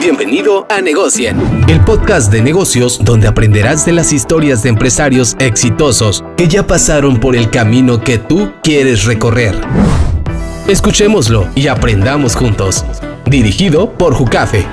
Bienvenido a Negocien, el podcast de negocios donde aprenderás de las historias de empresarios exitosos que ya pasaron por el camino que tú quieres recorrer. Escuchémoslo y aprendamos juntos. Dirigido por Jucafe.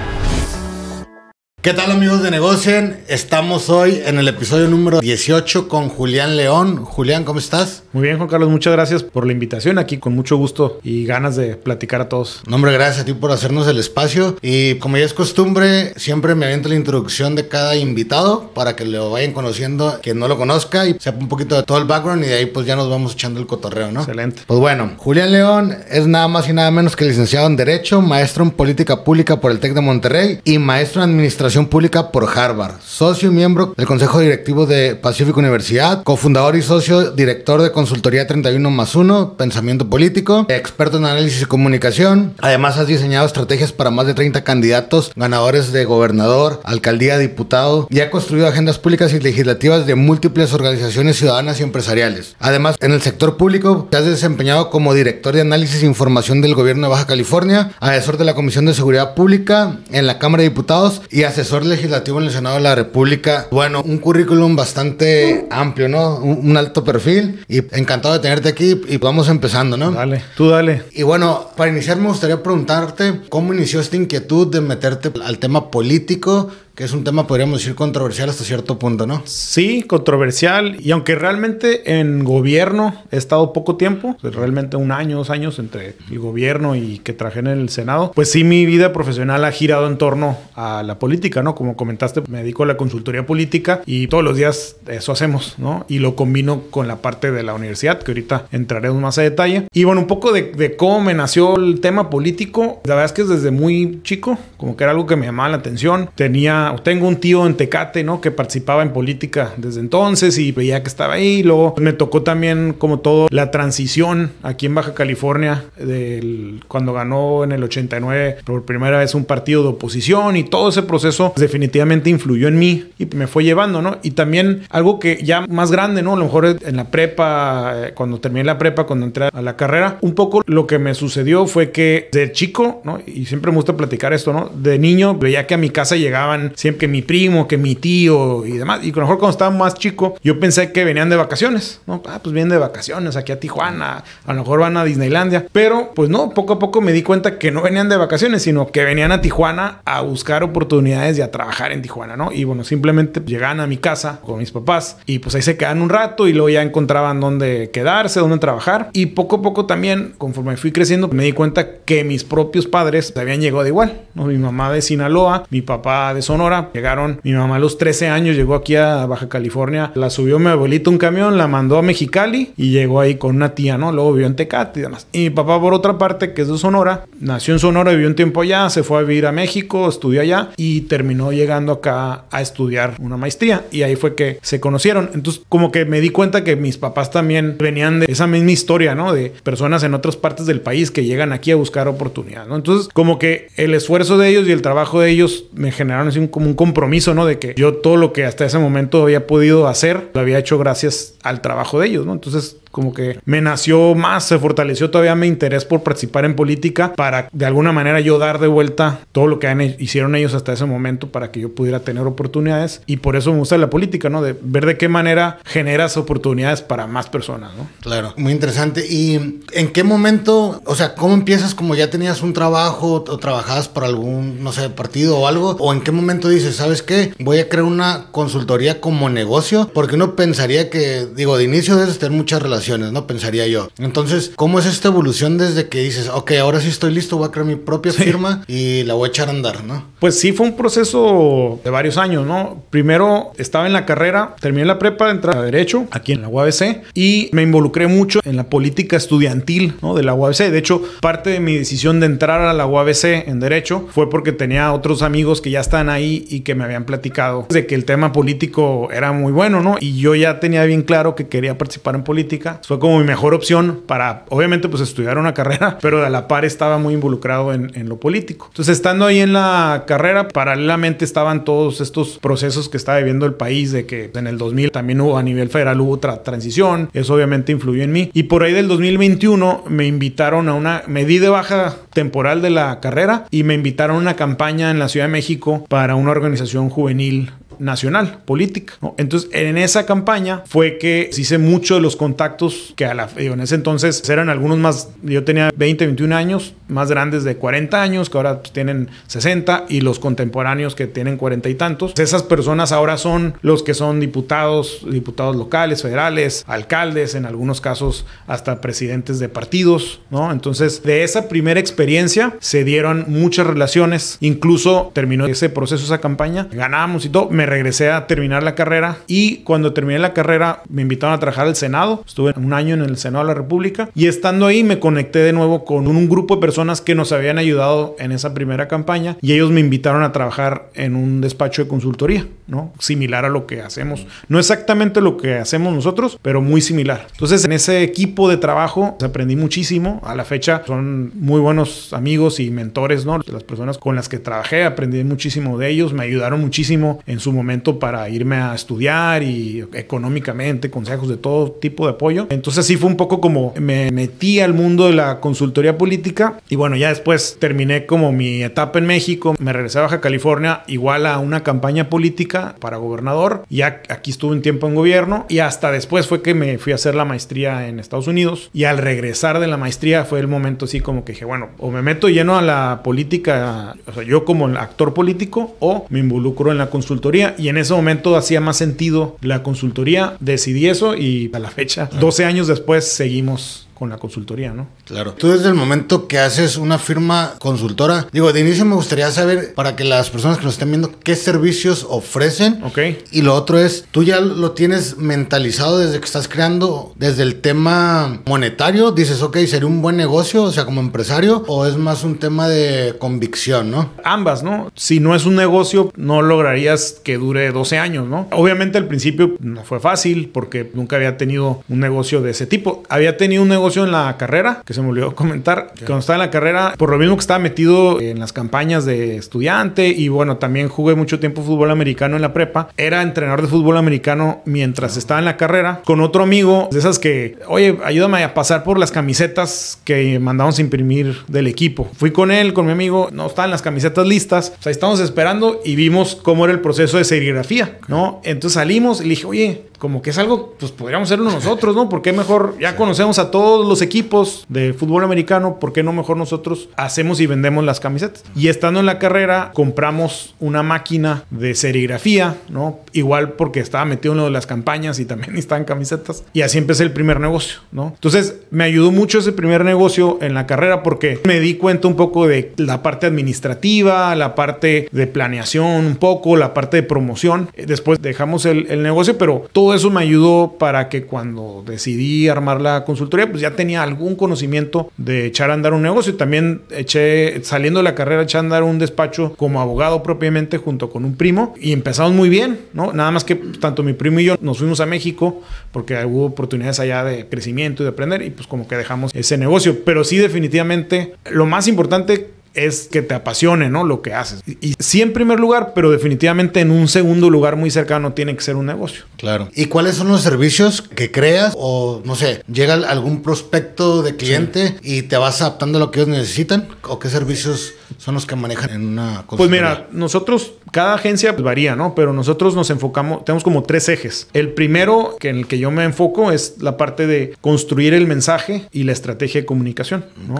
¿Qué tal amigos de Negocien? Estamos hoy en el episodio número 18 con Julián León. Julián, ¿cómo estás? Muy bien, Juan Carlos, muchas gracias por la invitación aquí, con mucho gusto y ganas de platicar a todos. No, hombre, gracias a ti por hacernos el espacio y como ya es costumbre, siempre me aviento la introducción de cada invitado para que lo vayan conociendo que no lo conozca y sepa un poquito de todo el background y de ahí pues ya nos vamos echando el cotorreo, ¿no? Excelente. Pues bueno, Julián León es nada más y nada menos que licenciado en Derecho, maestro en Política Pública por el TEC de Monterrey y maestro en Administración Pública por Harvard, socio y miembro del Consejo Directivo de Pacific Universidad, cofundador y socio director de Consultoría 31 más 1, Pensamiento Político, experto en análisis y comunicación. Además, has diseñado estrategias para más de 30 candidatos, ganadores de gobernador, alcaldía, diputado y ha construido agendas públicas y legislativas de múltiples organizaciones ciudadanas y empresariales. Además, en el sector público te has desempeñado como director de análisis e información del gobierno de Baja California, asesor de la Comisión de Seguridad Pública en la Cámara de Diputados y asesor asesor legislativo en el Senado de la República. Bueno, un currículum bastante amplio, ¿no? Un, un alto perfil. Y encantado de tenerte aquí y vamos empezando, ¿no? Dale, tú dale. Y bueno, para iniciar me gustaría preguntarte cómo inició esta inquietud de meterte al tema político que es un tema, podríamos decir, controversial hasta cierto punto, ¿no? Sí, controversial. Y aunque realmente en gobierno he estado poco tiempo, pues, realmente un año, dos años entre el gobierno y que traje en el Senado, pues sí mi vida profesional ha girado en torno a la política, ¿no? Como comentaste, me dedico a la consultoría política y todos los días eso hacemos, ¿no? Y lo combino con la parte de la universidad, que ahorita entraremos más a detalle. Y bueno, un poco de, de cómo me nació el tema político. La verdad es que desde muy chico, como que era algo que me llamaba la atención. Tenía tengo un tío en Tecate, ¿no? Que participaba en política desde entonces y veía que estaba ahí. Luego me tocó también, como todo, la transición aquí en Baja California, del, cuando ganó en el 89 por primera vez un partido de oposición y todo ese proceso definitivamente influyó en mí y me fue llevando, ¿no? Y también algo que ya más grande, ¿no? A lo mejor en la prepa, eh, cuando terminé la prepa, cuando entré a la carrera, un poco lo que me sucedió fue que de chico, ¿no? Y siempre me gusta platicar esto, ¿no? De niño veía que a mi casa llegaban siempre que mi primo, que mi tío y demás. Y a lo mejor cuando estaba más chico, yo pensé que venían de vacaciones, ¿no? Ah, pues vienen de vacaciones aquí a Tijuana, a lo mejor van a Disneylandia. Pero pues no, poco a poco me di cuenta que no venían de vacaciones, sino que venían a Tijuana a buscar oportunidades y a trabajar en Tijuana, ¿no? Y bueno, simplemente pues, llegaban a mi casa con mis papás y pues ahí se quedaban un rato y luego ya encontraban dónde quedarse, dónde trabajar. Y poco a poco también, conforme fui creciendo, me di cuenta que mis propios padres habían llegado de igual, ¿no? Mi mamá de Sinaloa, mi papá de Sonora Llegaron, mi mamá a los 13 años llegó aquí a Baja California, la subió mi abuelito un camión, la mandó a Mexicali y llegó ahí con una tía, ¿no? Luego vivió en Tecate y demás. Y mi papá, por otra parte, que es de Sonora, nació en Sonora, vivió un tiempo allá, se fue a vivir a México, estudió allá y terminó llegando acá a estudiar una maestría. Y ahí fue que se conocieron. Entonces, como que me di cuenta que mis papás también venían de esa misma historia, ¿no? De personas en otras partes del país que llegan aquí a buscar oportunidad ¿no? Entonces, como que el esfuerzo de ellos y el trabajo de ellos me generaron así un como un compromiso, ¿no? De que yo todo lo que hasta ese momento había podido hacer, lo había hecho gracias al trabajo de ellos, ¿no? Entonces como que me nació más, se fortaleció todavía mi interés por participar en política para de alguna manera yo dar de vuelta todo lo que hicieron ellos hasta ese momento para que yo pudiera tener oportunidades y por eso me gusta la política, ¿no? De ver de qué manera generas oportunidades para más personas, ¿no? Claro, muy interesante. ¿Y en qué momento, o sea, cómo empiezas como ya tenías un trabajo o trabajabas para algún, no sé, partido o algo? ¿O en qué momento dices, sabes qué, voy a crear una consultoría como negocio? Porque uno pensaría que, digo, de inicio debes tener muchas relaciones ¿no? Pensaría yo. Entonces, ¿cómo es esta evolución desde que dices, ok, ahora sí estoy listo, voy a crear mi propia firma y la voy a echar a andar, ¿no? Pues sí, fue un proceso de varios años, ¿no? Primero estaba en la carrera, terminé la prepa, entrar a Derecho, aquí en la UABC, y me involucré mucho en la política estudiantil, ¿no? De la UABC. De hecho, parte de mi decisión de entrar a la UABC en Derecho fue porque tenía otros amigos que ya están ahí y que me habían platicado de que el tema político era muy bueno, ¿no? Y yo ya tenía bien claro que quería participar en política fue como mi mejor opción para, obviamente, pues estudiar una carrera, pero a la par estaba muy involucrado en, lo político. Entonces, estando ahí en la carrera, paralelamente estaban todos estos procesos que estaba viviendo el país, de que en el 2000 también hubo a nivel federal, hubo otra transición, eso obviamente influyó en mí. Y por ahí del 2021 me invitaron a una, me di de baja temporal de la carrera y me invitaron a una campaña en la Ciudad de México para una organización juvenil nacional, política. ¿no? Entonces, en esa campaña fue que hice muchos de los contactos que a la, en ese entonces eran algunos más, yo tenía 20, 21 años, más grandes de 40 años, que ahora tienen 60, y los contemporáneos que tienen 40 y tantos. Esas personas ahora son los que son diputados, diputados locales, federales, alcaldes, en algunos casos hasta presidentes de partidos, ¿no? Entonces, de esa primera experiencia se dieron muchas relaciones, incluso terminó ese proceso, esa campaña, ganamos y todo. Me regresé a terminar la carrera y cuando terminé la carrera me invitaron a trabajar al Senado. Estuve un año en el Senado de la República y estando ahí me conecté de nuevo con un grupo de personas que nos habían ayudado en esa primera campaña y ellos me invitaron a trabajar en un despacho de consultoría, ¿no? Similar a lo que hacemos. No exactamente lo que hacemos nosotros, pero muy similar. Entonces en ese equipo de trabajo aprendí muchísimo. A la fecha son muy buenos amigos y mentores, ¿no? Las personas con las que trabajé, aprendí muchísimo de ellos, me ayudaron muchísimo en su momento para irme a estudiar y económicamente, consejos de todo tipo de apoyo. Entonces sí fue un poco como me metí al mundo de la consultoría política y bueno, ya después terminé como mi etapa en México, me regresé a Baja California igual a una campaña política para gobernador, ya aquí estuve un tiempo en gobierno y hasta después fue que me fui a hacer la maestría en Estados Unidos y al regresar de la maestría fue el momento así como que dije, bueno, o me meto lleno a la política, o sea, yo como actor político o me involucro en la consultoría y en ese momento hacía más sentido la consultoría. Decidí eso y a la fecha, 12 años después, seguimos con la consultoría, ¿no? Claro. Tú desde el momento que haces una firma consultora, digo, de inicio me gustaría saber para que las personas que nos estén viendo qué servicios ofrecen. Ok. Y lo otro es, tú ya lo tienes mentalizado desde que estás creando, desde el tema monetario, dices, ok, sería un buen negocio, o sea, como empresario, o es más un tema de convicción, ¿no? Ambas, ¿no? Si no es un negocio, no lograrías que dure 12 años, ¿no? Obviamente al principio no fue fácil porque nunca había tenido un negocio de ese tipo. Había tenido un negocio en la carrera, que se me olvidó comentar, cuando estaba en la carrera, por lo mismo que estaba metido en las campañas de estudiante y bueno, también jugué mucho tiempo fútbol americano en la prepa, era entrenador de fútbol americano mientras estaba en la carrera con otro amigo de esas que, oye, ayúdame a pasar por las camisetas que mandamos a imprimir del equipo. Fui con él, con mi amigo, no estaban las camisetas listas, o sea, estábamos esperando y vimos cómo era el proceso de serigrafía, ¿no? Entonces salimos y le dije, oye, como que es algo, pues podríamos hacerlo nosotros, ¿no? Porque mejor, ya conocemos a todos los equipos de fútbol americano, ¿por qué no mejor nosotros hacemos y vendemos las camisetas? Y estando en la carrera, compramos una máquina de serigrafía, ¿no? Igual porque estaba metido en lo de las campañas y también estaban camisetas. Y así empecé el primer negocio, ¿no? Entonces, me ayudó mucho ese primer negocio en la carrera porque me di cuenta un poco de la parte administrativa, la parte de planeación, un poco, la parte de promoción. Después dejamos el, el negocio, pero todo todo eso me ayudó para que cuando decidí armar la consultoría, pues ya tenía algún conocimiento de echar a andar un negocio. También eché, saliendo de la carrera, eché a andar un despacho como abogado propiamente junto con un primo y empezamos muy bien, ¿no? Nada más que tanto mi primo y yo nos fuimos a México porque hubo oportunidades allá de crecimiento y de aprender y pues como que dejamos ese negocio. Pero sí definitivamente lo más importante es que te apasione, ¿no? Lo que haces. Y, sí en primer lugar, pero definitivamente en un segundo lugar muy cercano tiene que ser un negocio. Claro. ¿Y cuáles son los servicios que creas o no sé, llega algún prospecto de cliente y te vas adaptando a lo que ellos necesitan o qué servicios son los que manejan en una Pues mira, nosotros cada agencia pues varía, ¿no? Pero nosotros nos enfocamos, tenemos como tres ejes. El primero que en el que yo me enfoco es la parte de construir el mensaje y la estrategia de comunicación, ¿no?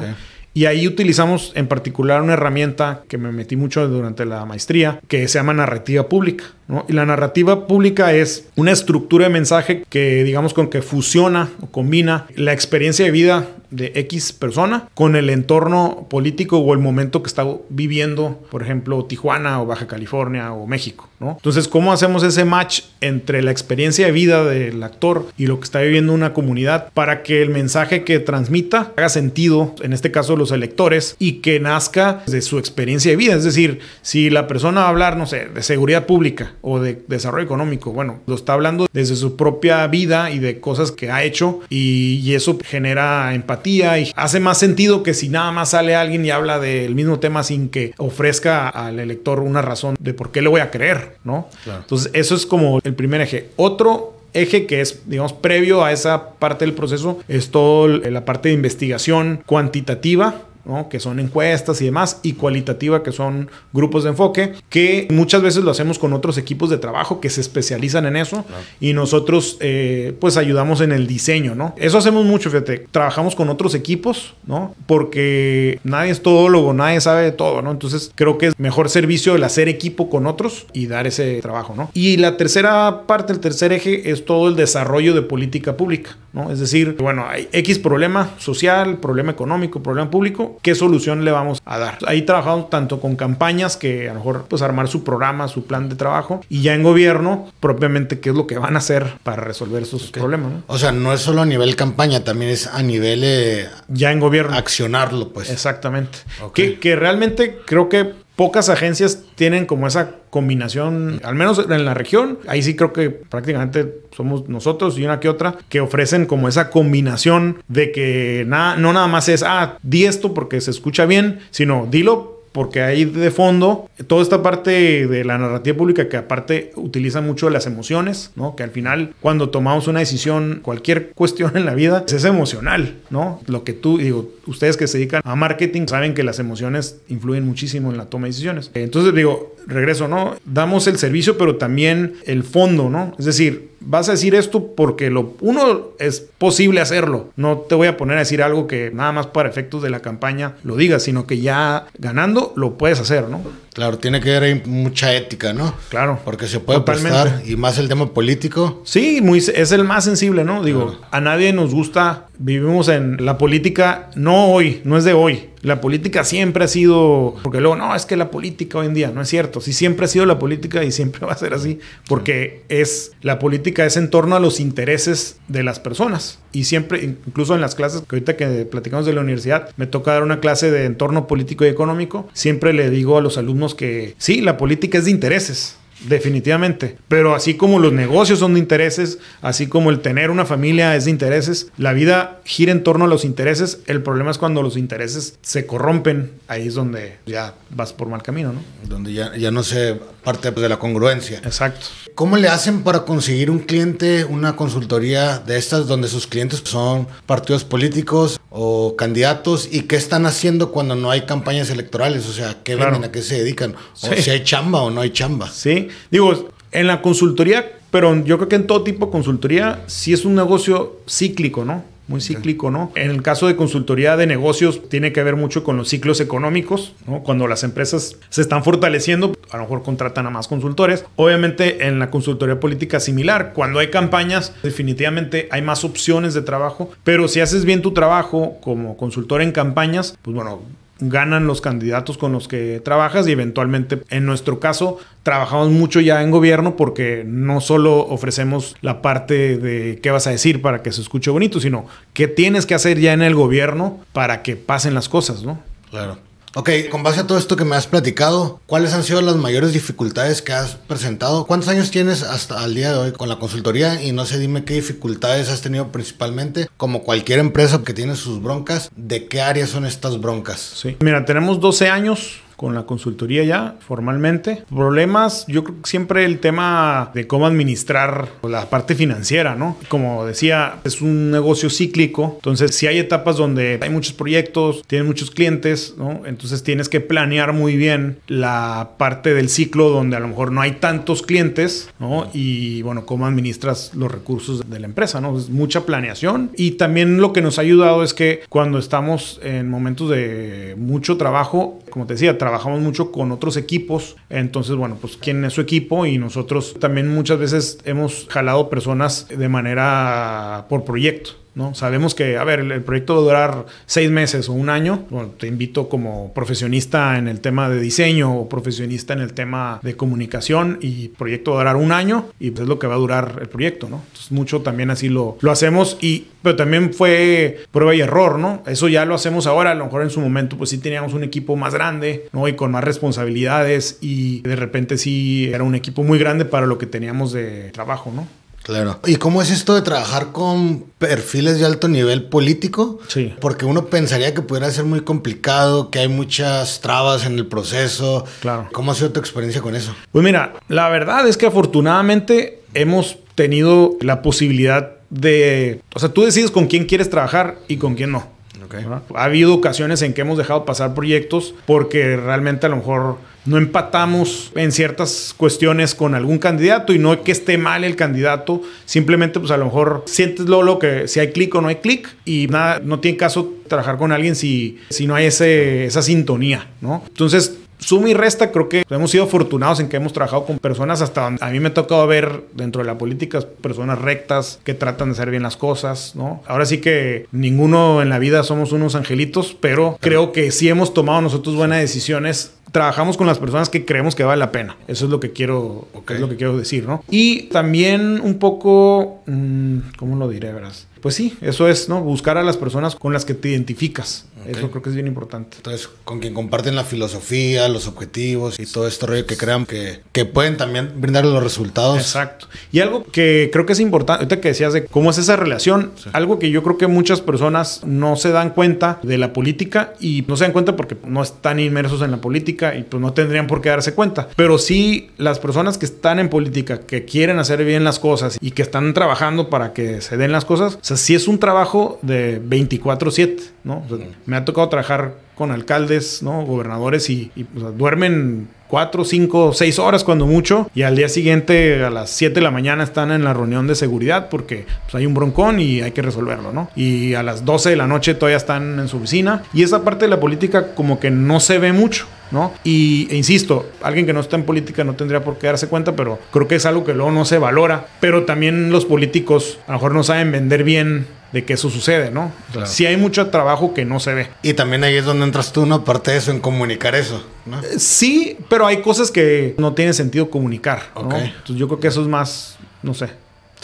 Y ahí utilizamos en particular una herramienta que me metí mucho durante la maestría, que se llama narrativa pública. Y la narrativa pública es una estructura de mensaje que digamos con que fusiona o combina la experiencia de vida de X persona con el entorno político o el momento que está viviendo, por ejemplo, Tijuana o Baja California o México, ¿no? Entonces, ¿cómo hacemos ese match entre la experiencia de vida del actor y lo que está viviendo una comunidad para que el mensaje que transmita haga sentido, en este caso los electores, y que nazca de su experiencia de vida? Es decir, si la persona va a hablar, no sé, de seguridad pública o de desarrollo económico, bueno, lo está hablando desde su propia vida y de cosas que ha hecho y eso genera empatía y hace más sentido que si nada más sale alguien y habla del mismo tema sin que ofrezca al elector una razón de por qué le voy a creer, ¿no? Entonces, eso es como el primer eje. Otro eje que es, digamos, previo a esa parte del proceso es toda la parte de investigación cuantitativa que son encuestas y demás, y cualitativa, que son grupos de enfoque, que muchas veces lo hacemos con otros equipos de trabajo que se especializan en eso y nosotros eh, pues ayudamos en el diseño, ¿no? Eso hacemos mucho, fíjate, trabajamos con otros equipos, ¿no? Porque nadie es todólogo, nadie sabe de todo, ¿no? Entonces creo que es mejor servicio el hacer equipo con otros y dar ese trabajo, ¿no? Y la tercera parte, el tercer eje es todo el desarrollo de política pública, ¿no? Es decir, bueno, hay X problema social, problema económico, problema público, qué solución le vamos a dar. Ahí trabajamos tanto con campañas que a lo mejor pues armar su programa, su plan de trabajo y ya en gobierno propiamente qué es lo que van a hacer para resolver esos problemas. O sea, no es solo a nivel campaña, también es a nivel... Eh, ya en gobierno. Accionarlo, pues. Exactamente. Que, que realmente creo que Pocas agencias tienen como esa combinación, mm. al menos en la región. Ahí sí creo que prácticamente somos nosotros y una que otra que ofrecen como esa combinación de que nada, no nada más es, ah, di esto porque se escucha bien, sino dilo porque ahí de fondo toda esta parte de la narrativa pública que aparte utiliza mucho las emociones, ¿no? Que al final cuando tomamos una decisión, cualquier cuestión en la vida, pues, es emocional, ¿no? Lo que tú, digo, ustedes que se dedican a marketing saben que las emociones influyen muchísimo en la toma de decisiones. Entonces digo, regreso, ¿no? Damos el servicio, pero también el fondo, ¿no? Es decir, vas a decir esto porque lo, uno es posible hacerlo. No te voy a poner a decir algo que nada más para efectos de la campaña lo digas, sino que ya ganando lo puedes hacer, ¿no? Claro, tiene que haber mucha ética, ¿no? Claro. Porque se puede pensar y más el tema político. Sí, muy, es el más sensible, ¿no? Digo, a nadie nos gusta vivimos en la política, no hoy, no es de hoy. La política siempre ha sido, porque luego, no, es que la política hoy en día, no es cierto. Sí, siempre ha sido la política y siempre va a ser así, porque es, la política es en torno a los intereses de las personas. Y siempre, incluso en las clases que ahorita que platicamos de la universidad, me toca dar una clase de entorno político y económico, siempre le digo a los alumnos que sí, la política es de intereses definitivamente. Pero así como los negocios son de intereses, así como el tener una familia es de intereses, la vida gira en torno a los intereses. El problema es cuando los intereses se corrompen, ahí es donde ya vas por mal camino, ¿no? Donde ya, no se parte pues, de la congruencia. Exacto. ¿Cómo le hacen para conseguir un cliente, una consultoría de estas donde sus clientes son partidos políticos o candidatos y qué están haciendo cuando no hay campañas electorales? O sea, ¿qué venden, a qué se dedican? O si hay chamba o no hay chamba. Sí, Digo, en la consultoría, pero yo creo que en todo tipo de consultoría, si es un negocio cíclico, ¿no? Muy cíclico, ¿no? En el caso de consultoría de negocios, tiene que ver mucho con los ciclos económicos, ¿no? Cuando las empresas se están fortaleciendo, a lo mejor contratan a más consultores. Obviamente, en la consultoría política similar, cuando hay campañas, definitivamente hay más opciones de trabajo, pero si haces bien tu trabajo como consultor en campañas, pues bueno, ganan los candidatos con los que trabajas y eventualmente en nuestro caso trabajamos mucho ya en gobierno porque no solo ofrecemos la parte de qué vas a decir para que se escuche bonito, sino qué tienes que hacer ya en el gobierno para que pasen las cosas, ¿no? Claro. Ok, con base a todo esto que me has platicado, ¿cuáles han sido las mayores dificultades que has presentado? ¿Cuántos años tienes hasta el día de hoy con la consultoría? Y no sé, dime qué dificultades has tenido principalmente, como cualquier empresa que tiene sus broncas, ¿de qué áreas son estas broncas? Sí, mira, tenemos 12 años con la consultoría ya formalmente. Problemas, yo creo que siempre el tema de cómo administrar la parte financiera, ¿no? Como decía, es un negocio cíclico, entonces si hay etapas donde hay muchos proyectos, tienen muchos clientes, ¿no? Entonces tienes que planear muy bien la parte del ciclo donde a lo mejor no hay tantos clientes, ¿no? Y bueno, cómo administras los recursos de la empresa, ¿no? Es mucha planeación y también lo que nos ha ayudado es que cuando estamos en momentos de mucho trabajo, como te decía, trabajamos mucho con otros equipos. Entonces, bueno, pues quién es su equipo y nosotros también muchas veces hemos jalado personas de manera por proyecto. ¿no? Sabemos que, a ver, el, proyecto va a durar seis meses o un año. te invito como profesionista en el tema de diseño o profesionista en el tema de comunicación y proyecto va a durar un año y pues, es lo que va a durar el proyecto, ¿no? mucho también así lo, lo hacemos y, pero también fue prueba y error, ¿no? Eso ya lo hacemos ahora, a lo mejor en su momento pues sí teníamos un equipo más grande, ¿no? Y con más responsabilidades y de repente sí era un equipo muy grande para lo que teníamos de trabajo, ¿no? Claro. ¿Y cómo es esto de trabajar con perfiles de alto nivel político? Sí. Porque uno pensaría que pudiera ser muy complicado, que hay muchas trabas en el proceso. Claro. ¿Cómo ha sido tu experiencia con eso? Pues mira, la verdad es que afortunadamente hemos tenido la posibilidad de, o sea, tú decides con quién quieres trabajar y con quién no. Okay. Ha habido ocasiones en que hemos dejado pasar proyectos porque realmente a lo mejor no empatamos en ciertas cuestiones con algún candidato y no es que esté mal el candidato, simplemente pues a lo mejor sientes lo que si hay clic o no hay clic y nada, no tiene caso trabajar con alguien si, si no hay ese, esa sintonía, ¿no? Entonces suma y resta, creo que hemos sido afortunados en que hemos trabajado con personas hasta donde a mí me ha tocado ver dentro de la política personas rectas que tratan de hacer bien las cosas, ¿no? Ahora sí que ninguno en la vida somos unos angelitos, pero creo que si hemos tomado nosotros buenas decisiones trabajamos con las personas que creemos que vale la pena. Eso es lo que quiero, es lo que quiero decir, ¿no? Y también un poco, mm, ¿cómo lo diré, verás? pues sí, eso es, ¿no? Buscar a las personas con las que te identificas. Eso creo que es bien importante. Entonces, con quien comparten la filosofía, los objetivos y todo este rollo que crean que, pueden también brindar los resultados. Exacto. Y algo que creo que es importante, ahorita que decías de cómo es esa relación, algo que yo creo que muchas personas no se dan cuenta de la política y no se dan cuenta porque no están inmersos en la política y pues no tendrían por qué darse cuenta. Pero sí las personas que están en política, que quieren hacer bien las cosas y que están trabajando para que se den las cosas, se si es un trabajo de 24/7, ¿no? me ha tocado trabajar con alcaldes, ¿no? Gobernadores y, duermen 4, 5, 6 horas cuando mucho y al día siguiente a las 7 de la mañana están en la reunión de seguridad porque pues, hay un broncón y hay que resolverlo, ¿no? Y a las 12 de la noche todavía están en su oficina y esa parte de la política como que no se ve mucho. ¿no? Y, e insisto, alguien que no está en política no tendría por qué darse cuenta, pero creo que es algo que luego no se valora. Pero también los políticos a lo mejor no saben vender bien de que eso sucede, ¿no? Si hay mucho trabajo que no se ve. Y también ahí es donde entras tú, ¿no? parte de eso, en comunicar eso, ¿no? Eh, sí, pero hay cosas que no tiene sentido comunicar, ¿no? Entonces yo creo que eso es más, no sé,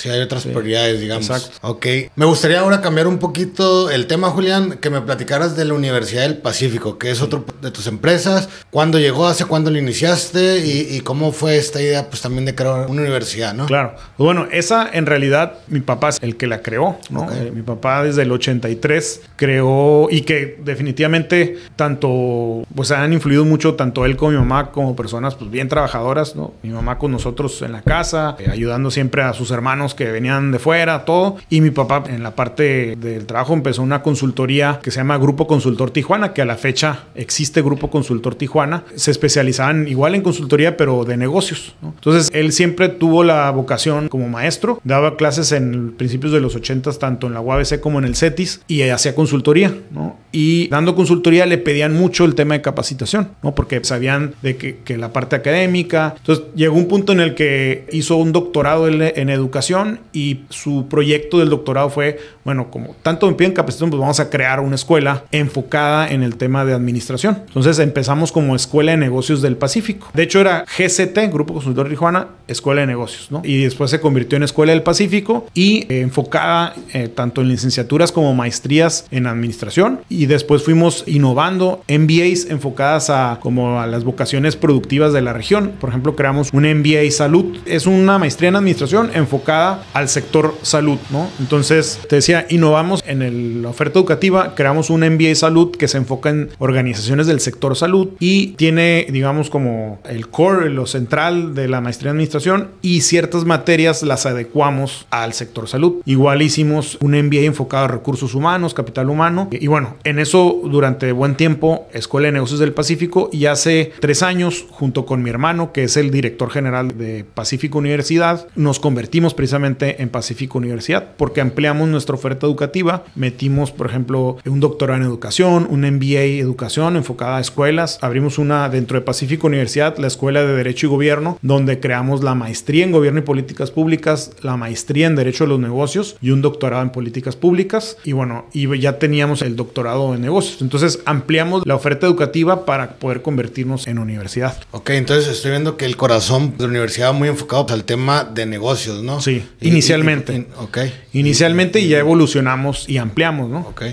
si hay otras prioridades, digamos. Exacto. Ok. Me gustaría ahora cambiar un poquito el tema, Julián, que me platicaras de la Universidad del Pacífico, que es otro de tus empresas. ¿Cuándo llegó? ¿Hace cuándo lo iniciaste? Y, cómo fue esta idea, pues también de crear una universidad, ¿no? Claro. Pues bueno, esa en realidad mi papá es el que la creó, eh, mi papá desde el 83 creó y que definitivamente tanto, pues han influido mucho tanto él como mi mamá como personas, pues bien trabajadoras, ¿no? Mi mamá con nosotros en la casa, eh, ayudando siempre a sus hermanos que venían de fuera, todo. Y mi papá en la parte del trabajo empezó una consultoría que se llama Grupo Consultor Tijuana, que a la fecha existe Grupo Consultor Tijuana. Se especializaban igual en consultoría, pero de negocios. ¿no? Entonces él siempre tuvo la vocación como maestro, daba clases en principios de los 80, tanto en la UABC como en el CETIS, y hacía consultoría. ¿no? Y dando consultoría le pedían mucho el tema de capacitación, ¿no? porque sabían de que, la parte académica. Entonces llegó un punto en el que hizo un doctorado en educación y su proyecto del doctorado fue, bueno, como tanto me piden capacitación, pues vamos a crear una escuela enfocada en el tema de administración. Entonces empezamos como Escuela de Negocios del Pacífico. De hecho era GCT, Grupo Consultor Rijuana, Escuela de Negocios, ¿no? Y después se convirtió en Escuela del Pacífico y eh, enfocada eh, tanto en licenciaturas como maestrías en administración. Y después fuimos innovando MBAs enfocadas a como a las vocaciones productivas de la región. Por ejemplo, creamos un MBA Salud. Es una maestría en administración enfocada al sector salud, ¿no? Entonces, te decía, innovamos en la oferta educativa, creamos un MBA Salud que se enfoca en organizaciones del sector salud y tiene, digamos, como el core, lo central de la maestría en administración y ciertas materias las adecuamos al sector salud. Igual hicimos un MBA enfocado a recursos humanos, capital humano y bueno, en eso durante buen tiempo, Escuela de Negocios del Pacífico y hace tres años, junto con mi hermano, que es el director general de Pacífico Universidad, nos convertimos precisamente precisamente en Pacífico Universidad, porque ampliamos nuestra oferta educativa, metimos, por ejemplo, un doctorado en educación, un MBA educación enfocada a escuelas, abrimos una dentro de Pacífico Universidad, la Escuela de Derecho y Gobierno, donde creamos la maestría en Gobierno y Políticas Públicas, la maestría en Derecho de los Negocios y un doctorado en Políticas Públicas, y bueno, y ya teníamos el doctorado en Negocios, entonces ampliamos la oferta educativa para poder convertirnos en universidad. Ok, entonces estoy viendo que el corazón de la universidad va muy enfocado al tema de negocios, ¿no? Sí. Inicialmente. ok. Inicialmente y, ya evolucionamos y ampliamos, ¿no? Ok.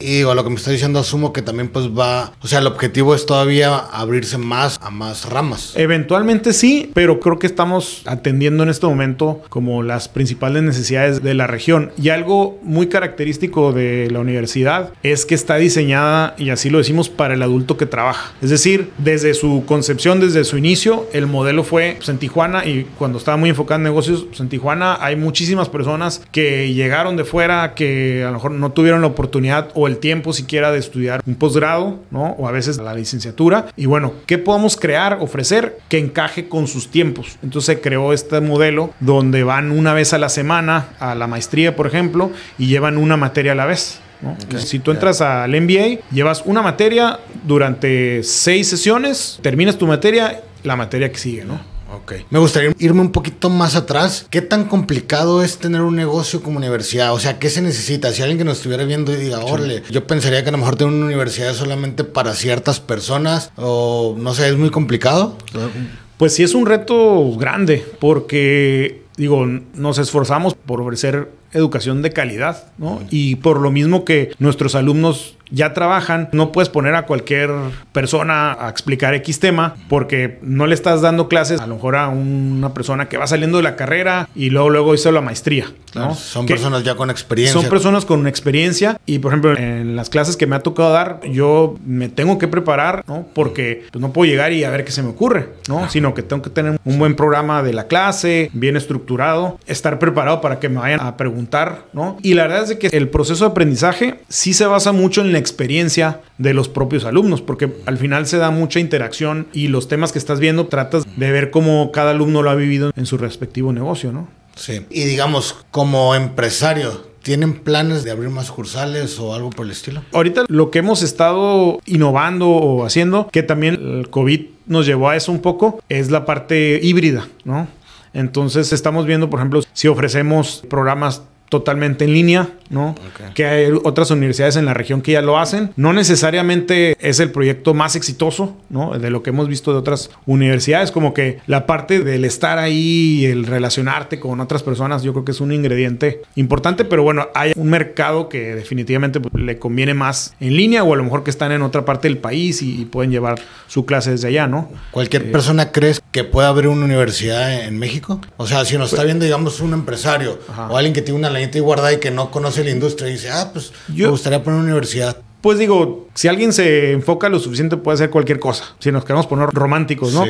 Y lo que me está diciendo asumo que también pues va, o sea, el objetivo es todavía abrirse más a más ramas. Eventualmente sí, pero creo que estamos atendiendo en este momento como las principales necesidades de la región. Y algo muy característico de la universidad es que está diseñada, y así lo decimos, para el adulto que trabaja. Es decir, desde su concepción, desde su inicio, el modelo fue pues, en Tijuana y cuando estaba muy enfocado en negocios, pues, en Tijuana hay muchísimas personas que llegaron de fuera, que a lo mejor no tuvieron la oportunidad o el tiempo siquiera de estudiar un posgrado, ¿no? O a veces la licenciatura. Y bueno, ¿qué podemos crear, ofrecer que encaje con sus tiempos? Entonces se creó este modelo donde van una vez a la semana a la maestría, por ejemplo, y llevan una materia a la vez. ¿no? si tú entras al MBA, llevas una materia durante seis sesiones, terminas tu materia, la materia que sigue, ¿no? Me gustaría irme un poquito más atrás. ¿Qué tan complicado es tener un negocio como universidad? O sea, ¿qué se necesita? Si alguien que nos estuviera viendo y diga, órale, yo pensaría que a lo mejor tener una universidad solamente para ciertas personas o no sé, es muy complicado. Pues sí, es un reto grande porque, digo, nos esforzamos por ofrecer educación de calidad, ¿no? Y por lo mismo que nuestros alumnos ya trabajan, no puedes poner a cualquier persona a explicar X tema porque no le estás dando clases a lo mejor a una persona que va saliendo de la carrera y luego luego hizo la maestría. ¿no? son personas ya con experiencia. Son personas con experiencia y por ejemplo en las clases que me ha tocado dar yo me tengo que preparar, Porque pues, no puedo llegar y a ver qué se me ocurre, ¿no? Sino que tengo que tener un buen programa de la clase, bien estructurado, estar preparado para que me vayan a preguntar, ¿no? Y la verdad es que el proceso de aprendizaje sí se basa mucho en la experiencia de los propios alumnos, porque al final se da mucha interacción y los temas que estás viendo tratas de ver cómo cada alumno lo ha vivido en su respectivo negocio, ¿no? Sí. Y digamos, como empresario, ¿Tienen planes de abrir más cursales o algo por el estilo? Ahorita lo que hemos estado innovando o haciendo, que también el COVID nos llevó a eso un poco, es la parte híbrida, ¿no? Entonces estamos viendo, por ejemplo, si ofrecemos programas totalmente en línea, ¿no? Que hay otras universidades en la región que ya lo hacen. No necesariamente es el proyecto más exitoso, ¿no? De lo que hemos visto de otras universidades, como que la parte del estar ahí, y el relacionarte con otras personas, yo creo que es un ingrediente importante, pero bueno, hay un mercado que definitivamente pues, le conviene más en línea o a lo mejor que están en otra parte del país y, pueden llevar su clase desde allá, ¿no? ¿Cualquier eh, persona crees que puede abrir una universidad en México? O sea, si nos está pues viendo, digamos, un empresario o alguien que tiene una y guarda y que no conoce la industria y dice, ah, pues me gustaría poner una universidad pues digo, si alguien se enfoca lo suficiente puede hacer cualquier cosa, si nos queremos poner románticos, ¿no?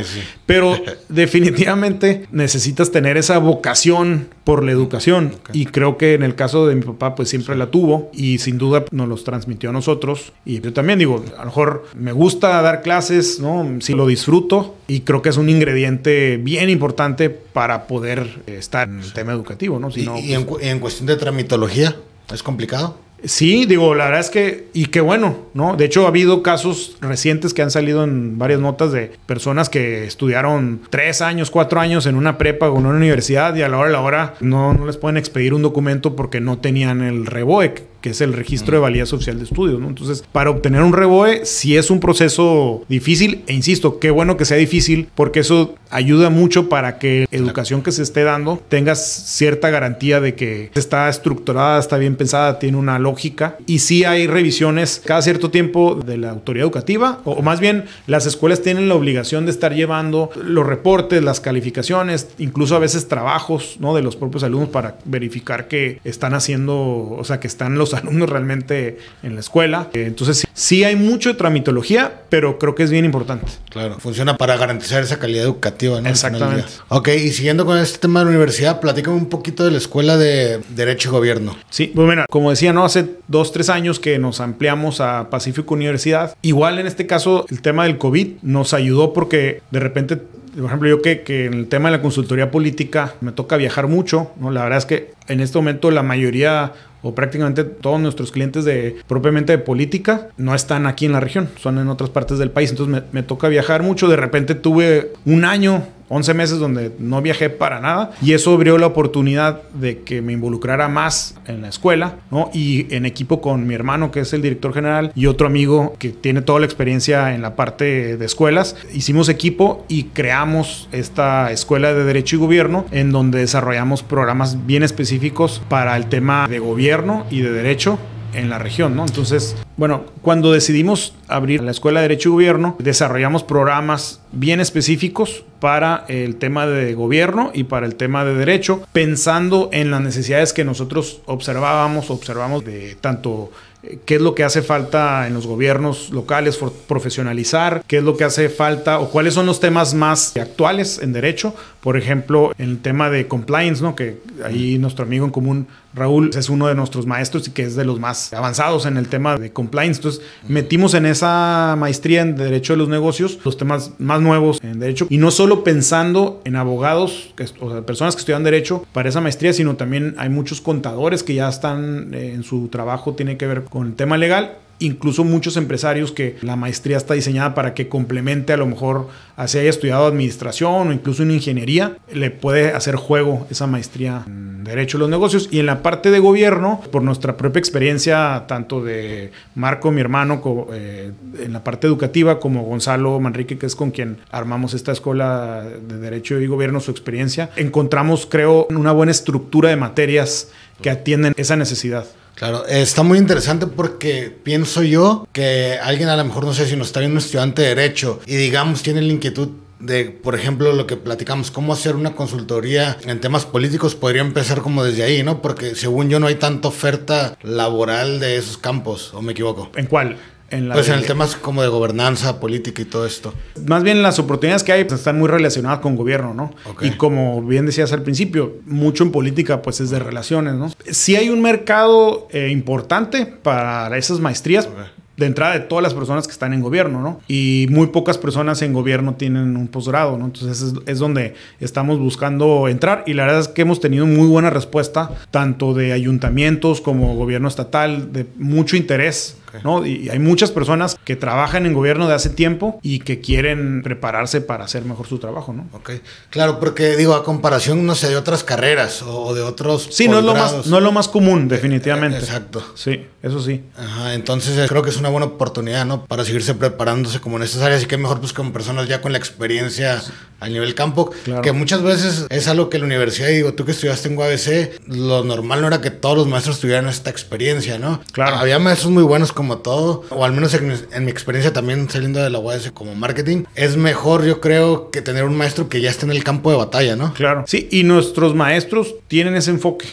Pero definitivamente necesitas tener esa vocación por la educación y creo que en el caso de mi papá pues siempre la tuvo y sin duda nos los transmitió a nosotros y yo también digo, a lo mejor me gusta dar clases, ¿no? Si lo disfruto y creo que es un ingrediente bien importante para poder estar en el tema educativo, ¿no? ¿Y, pues en, en cuestión de tramitología, ¿es complicado? Sí, digo, la verdad es que, y qué bueno, ¿no? De hecho, ha habido casos recientes que han salido en varias notas de personas que estudiaron tres años, cuatro años en una prepa o en una universidad y a la hora de la hora no, no les pueden expedir un documento porque no tenían el REBOEC, que es el registro de validez social de estudios. Entonces, para obtener un reboe, si es un proceso difícil, e insisto, qué bueno que sea difícil, porque eso ayuda mucho para que la educación que se esté dando tenga cierta garantía de que está estructurada, está bien pensada, tiene una lógica. Y sí hay revisiones cada cierto tiempo de la autoridad educativa, o, o más bien las escuelas tienen la obligación de estar llevando los reportes, las calificaciones, incluso a veces trabajos ¿no? de los propios alumnos para verificar que están haciendo, o sea, que están los alumnos realmente en la escuela. Eh, entonces sí, hay mucho de tramitología, pero creo que es bien importante. Claro, funciona para garantizar esa calidad educativa. ¿no? Exactamente. Ok, y siguiendo con este tema de la universidad, platícame un poquito de la Escuela de Derecho y Gobierno. Sí, pues como decía, ¿no? hace dos, tres años que nos ampliamos a Pacífico Universidad. Igual en este caso el tema del COVID nos ayudó porque de repente por ejemplo, yo que, que, en el tema de la consultoría política me toca viajar mucho, ¿no? La verdad es que en este momento la mayoría o prácticamente todos nuestros clientes de propiamente de política no están aquí en la región, son en otras partes del país. Entonces me, toca viajar mucho. De repente tuve un año 11 meses donde no viajé para nada y eso abrió la oportunidad de que me involucrara más en la escuela ¿no? y en equipo con mi hermano que es el director general y otro amigo que tiene toda la experiencia en la parte de escuelas. Hicimos equipo y creamos esta escuela de derecho y gobierno en donde desarrollamos programas bien específicos para el tema de gobierno y de derecho en la región, ¿no? Entonces, bueno, cuando decidimos abrir la Escuela de Derecho y Gobierno, desarrollamos programas bien específicos para el tema de gobierno y para el tema de derecho, pensando en las necesidades que nosotros observábamos, observamos de tanto eh, qué es lo que hace falta en los gobiernos locales profesionalizar, qué es lo que hace falta o cuáles son los temas más actuales en derecho, por ejemplo, el tema de compliance, ¿no? que ahí nuestro amigo en común Raúl es uno de nuestros maestros y que es de los más avanzados en el tema de compliance. Entonces, metimos en esa maestría en Derecho de los Negocios los temas más nuevos en Derecho y no solo pensando en abogados, o sea, personas que estudian Derecho para esa maestría, sino también hay muchos contadores que ya están eh, en su trabajo, tiene que ver con el tema legal incluso muchos empresarios que la maestría está diseñada para que complemente a lo mejor a si haya estudiado administración o incluso en ingeniería, le puede hacer juego esa maestría en Derecho a los Negocios. Y en la parte de gobierno, por nuestra propia experiencia, tanto de Marco, mi hermano, como, eh, en la parte educativa, como Gonzalo Manrique, que es con quien armamos esta escuela de Derecho y Gobierno, su experiencia, encontramos, creo, una buena estructura de materias que atienden esa necesidad. Claro, está muy interesante porque pienso yo que alguien a lo mejor, no sé si nos está viendo un estudiante de derecho y digamos tiene la inquietud de, por ejemplo, lo que platicamos, cómo hacer una consultoría en temas políticos, podría empezar como desde ahí, ¿no? Porque según yo no hay tanta oferta laboral de esos campos, ¿o me equivoco? ¿En cuál? pues en el tema como de gobernanza, política y todo esto. Más bien las oportunidades que hay pues, están muy relacionadas con gobierno, ¿no? Y como bien decías al principio, mucho en política pues es de relaciones, ¿no? Sí hay un mercado eh, importante para esas maestrías. De entrada de todas las personas que están en gobierno, ¿no? Y muy pocas personas en gobierno tienen un posgrado, ¿no? Entonces es, es donde estamos buscando entrar y la verdad es que hemos tenido muy buena respuesta, tanto de ayuntamientos como gobierno estatal, de mucho interés ¿no? Y hay muchas personas que trabajan en gobierno de hace tiempo y que quieren prepararse para hacer mejor su trabajo, ¿no? Ok, claro, porque digo, a comparación, no sé, de otras carreras o de otros... Sí, no es, lo más, no es lo más común, definitivamente. Exacto. Sí, eso sí. Ajá, entonces eh, creo que es una buena oportunidad, ¿no? Para seguirse preparándose como en estas áreas y que mejor pues con personas ya con la experiencia a nivel campo, que muchas veces es algo que la universidad, digo, tú que estudiaste en UABC, lo normal no era que todos los maestros tuvieran esta experiencia, ¿no? Claro. Había maestros muy buenos como como todo, o al menos en, mi experiencia también saliendo de la UAS como marketing, es mejor yo creo que tener un maestro que ya esté en el campo de batalla, ¿no? Claro. Sí, y nuestros maestros tienen ese enfoque,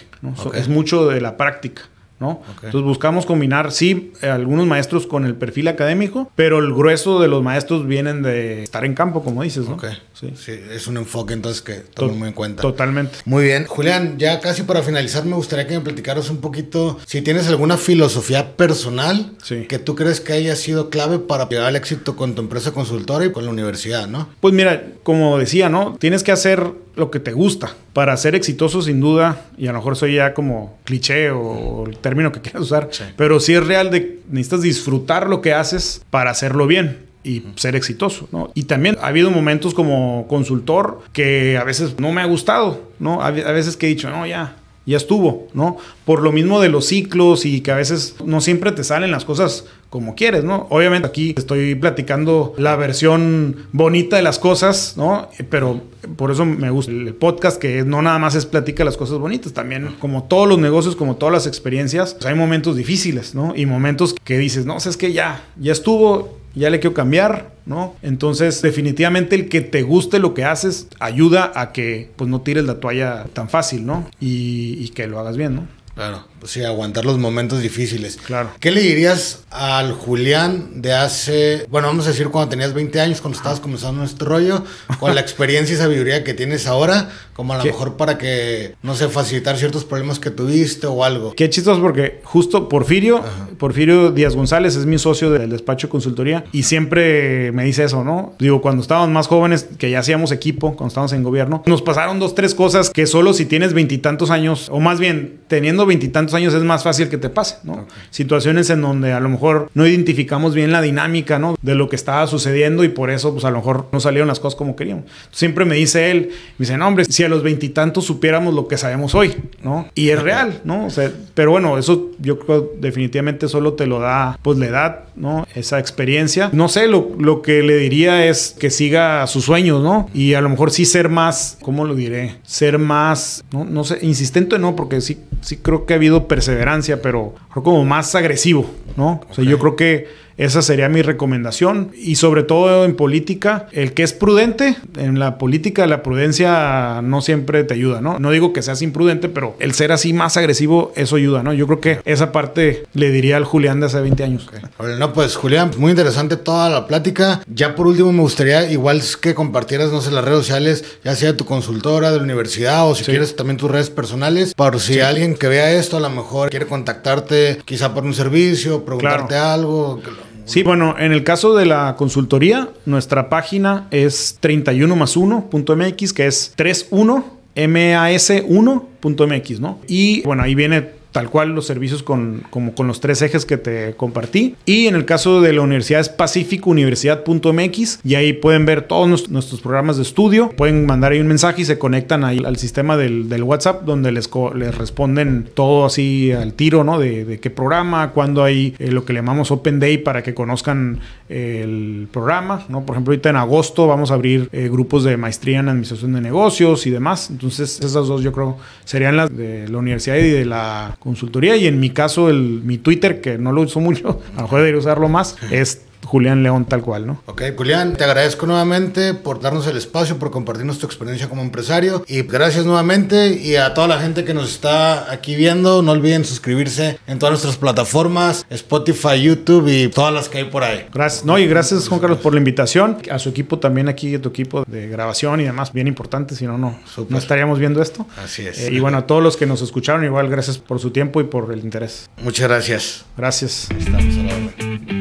es mucho de la práctica. ¿no? Entonces buscamos combinar, sí, algunos maestros con el perfil académico, pero el grueso de los maestros vienen de estar en campo, como dices, ¿no? Sí. es un enfoque entonces que tomo en cuenta. Totalmente. Muy bien. Julián, ya casi para finalizar, me gustaría que me platicaras un poquito si tienes alguna filosofía personal que tú crees que haya sido clave para llegar al éxito con tu empresa consultora y con la universidad, ¿no? Pues mira, como decía, ¿no? Tienes que hacer lo que te gusta. Para ser exitoso, sin duda, y a lo mejor soy ya como cliché o el término que quieras usar, pero si es real de necesitas disfrutar lo que haces para hacerlo bien y ser exitoso, ¿no? Y también ha habido momentos como consultor que a veces no me ha gustado, ¿no? A veces que he dicho, no, ya, ya estuvo, ¿no? Por lo mismo de los ciclos y que a veces no siempre te salen las cosas como quieres, ¿no? Obviamente aquí estoy platicando la versión bonita de las cosas, ¿no? Pero por eso me gusta el podcast, que no nada más es platica las cosas bonitas, también como todos los negocios, como todas las experiencias, pues, hay momentos difíciles, ¿no? Y momentos que dices, no, es que ya, ya estuvo, ya le quiero cambiar, ¿no? Entonces, definitivamente el que te guste lo que haces ayuda a que pues no tires la toalla tan fácil, ¿no? Y, y que lo hagas bien, ¿no? Claro. Pues sí, aguantar los momentos difíciles. Claro. ¿Qué le dirías al Julián de hace, bueno, vamos a decir cuando tenías 20 años, cuando estabas comenzando este rollo, con la experiencia y sabiduría que tienes ahora, como a lo mejor para que, no sé, facilitar ciertos problemas que tuviste o algo? Qué chistoso porque justo Porfirio, Porfirio Díaz González es mi socio del despacho de consultoría y siempre me dice eso, ¿no? Digo, cuando estábamos más jóvenes, que ya hacíamos equipo, cuando estábamos en gobierno, nos pasaron dos, tres cosas que solo si tienes veintitantos años, o más bien teniendo veintitantos años es más fácil que te pase, ¿no? Situaciones en donde a lo mejor no identificamos bien la dinámica, ¿no? De lo que estaba sucediendo y por eso, pues a lo mejor no salieron las cosas como queríamos. Siempre me dice él, me dice, no, hombre, si a los veintitantos supiéramos lo que sabemos hoy, ¿no? Y es real, ¿no? O sea, pero bueno, eso yo creo definitivamente solo te lo da, pues la edad, ¿no? Esa experiencia. No sé, lo, lo que le diría es que siga sus sueños, ¿no? Y a lo mejor sí ser más, ¿cómo lo diré? Ser más, no sé, insistente no, porque sí sí creo que ha habido perseverancia, pero creo como más agresivo, ¿no? O sea, yo creo que esa sería mi recomendación. Y sobre todo en política, el que es prudente, en la política la prudencia no siempre te ayuda, ¿no? No digo que seas imprudente, pero el ser así más agresivo, eso ayuda, ¿no? Yo creo que esa parte le diría al Julián de hace 20 años. no, pues Julián, pues, muy interesante toda la plática. Ya por último me gustaría, igual que compartieras, no sé, las redes sociales, ya sea tu consultora de la universidad o si quieres también tus redes personales, por si alguien que vea esto a lo mejor quiere contactarte, quizá por un servicio, preguntarte algo. Sí, bueno, en el caso de la consultoría, nuestra página es 31 más 1.mx, que es 31 mas1.mx, ¿no? Y bueno, ahí viene tal cual los servicios con, como con los tres ejes que te compartí. Y en el caso de la universidad es pacificuniversidad.mx y ahí pueden ver todos nuestros programas de estudio. Pueden mandar ahí un mensaje y se conectan ahí al sistema del, WhatsApp donde les, les responden todo así al tiro, ¿no? De, qué programa, cuándo hay eh, lo que le llamamos Open Day para que conozcan eh, el programa, ¿no? Por ejemplo, ahorita en agosto vamos a abrir eh, grupos de maestría en administración de negocios y demás. Entonces, esas dos yo creo serían las de la universidad y de la consultoría. Y en mi caso, el, mi Twitter, que no lo uso mucho, a lo mejor debería usarlo más, es Julián León tal cual, ¿no? Ok, Julián, te agradezco nuevamente por darnos el espacio, por compartirnos tu experiencia como empresario y gracias nuevamente y a toda la gente que nos está aquí viendo, no olviden suscribirse en todas nuestras plataformas, Spotify, YouTube y todas las que hay por ahí. Gracias, no, y gracias Juan Carlos por la invitación, a su equipo también aquí, a tu equipo de grabación y demás, bien importante, si no, no, estaríamos viendo esto. Así es. Eh, y bueno, a todos los que nos escucharon, igual gracias por su tiempo y por el interés. Muchas gracias. Gracias. Estamos a la